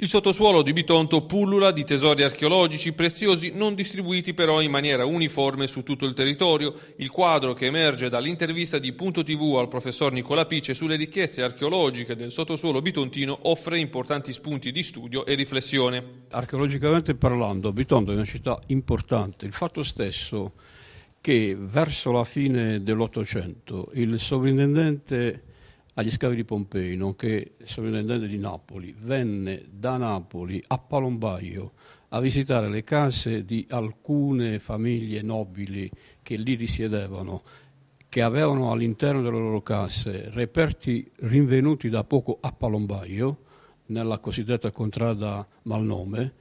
Il sottosuolo di Bitonto pullula di tesori archeologici preziosi non distribuiti però in maniera uniforme su tutto il territorio, il quadro che emerge dall'intervista di Punto TV al professor Nicola Pice sulle ricchezze archeologiche del sottosuolo bitontino offre importanti spunti di studio e riflessione. Archeologicamente parlando, Bitonto è una città importante, il fatto stesso che verso la fine dell'Ottocento il sovrintendente agli scavi di Pompei, nonché sovrintendente di Napoli, venne da Napoli a Palombaio a visitare le case di alcune famiglie nobili che lì risiedevano, che avevano all'interno delle loro case reperti rinvenuti da poco a Palombaio, nella cosiddetta contrada Malnome,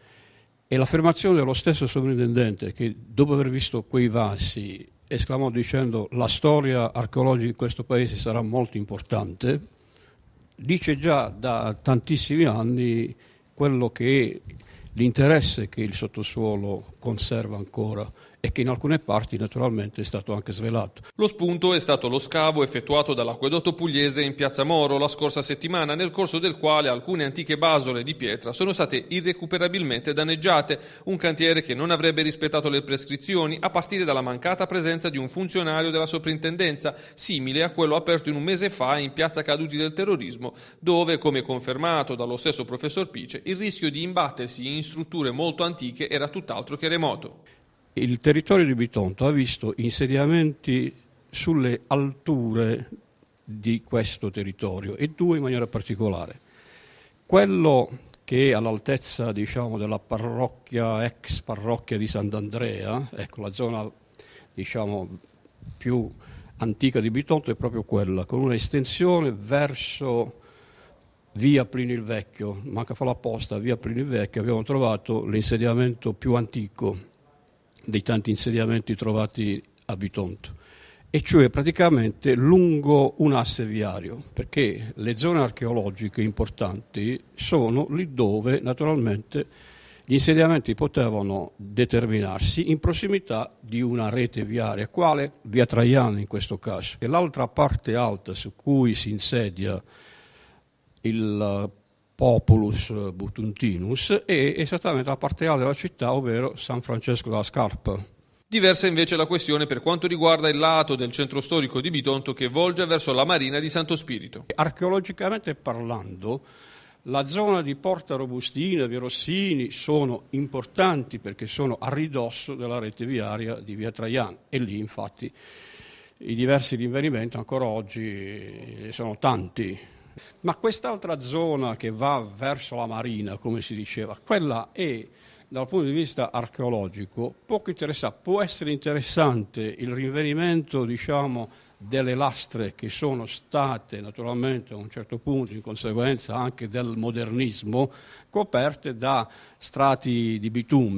e l'affermazione dello stesso sovrintendente che dopo aver visto quei vasi esclamò dicendo la storia archeologica di questo paese sarà molto importante, dice già da tantissimi anni quello che è l'interesse che il sottosuolo conserva ancora e che in alcune parti naturalmente è stato anche svelato. Lo spunto è stato lo scavo effettuato dall'acquedotto pugliese in Piazza Moro la scorsa settimana, nel corso del quale alcune antiche basole di pietra sono state irrecuperabilmente danneggiate, un cantiere che non avrebbe rispettato le prescrizioni a partire dalla mancata presenza di un funzionario della soprintendenza, simile a quello aperto in un mese fa in Piazza Caduti del Terrorismo, dove, come confermato dallo stesso professor Pice, il rischio di imbattersi in strutture molto antiche era tutt'altro che remoto. Il territorio di Bitonto ha visto insediamenti sulle alture di questo territorio e due in maniera particolare. Quello che è all'altezza diciamo, della parrocchia, ex parrocchia di Sant'Andrea, ecco, la zona diciamo, più antica di Bitonto è proprio quella, con un'estensione verso via Plini il Vecchio, manca fa la posta, via Plini il Vecchio abbiamo trovato l'insediamento più antico dei tanti insediamenti trovati a Bitonto, e cioè praticamente lungo un asse viario, perché le zone archeologiche importanti sono lì dove naturalmente gli insediamenti potevano determinarsi in prossimità di una rete viaria, quale via Traiano in questo caso. E l'altra parte alta su cui si insedia il Populus Butuntinus e esattamente la parte A della città, ovvero San Francesco della Scarpa. Diversa invece la questione per quanto riguarda il lato del centro storico di Bitonto che volge verso la marina di Santo Spirito. Archeologicamente parlando, la zona di Porta Robustina, Rossini, sono importanti perché sono a ridosso della rete viaria di Via Traian e lì infatti i diversi rinvenimenti ancora oggi sono tanti. Ma quest'altra zona che va verso la marina, come si diceva, quella è dal punto di vista archeologico poco interessante. Può essere interessante il rinvenimento, diciamo, delle lastre che sono state naturalmente a un certo punto, in conseguenza anche del modernismo, coperte da strati di bitume.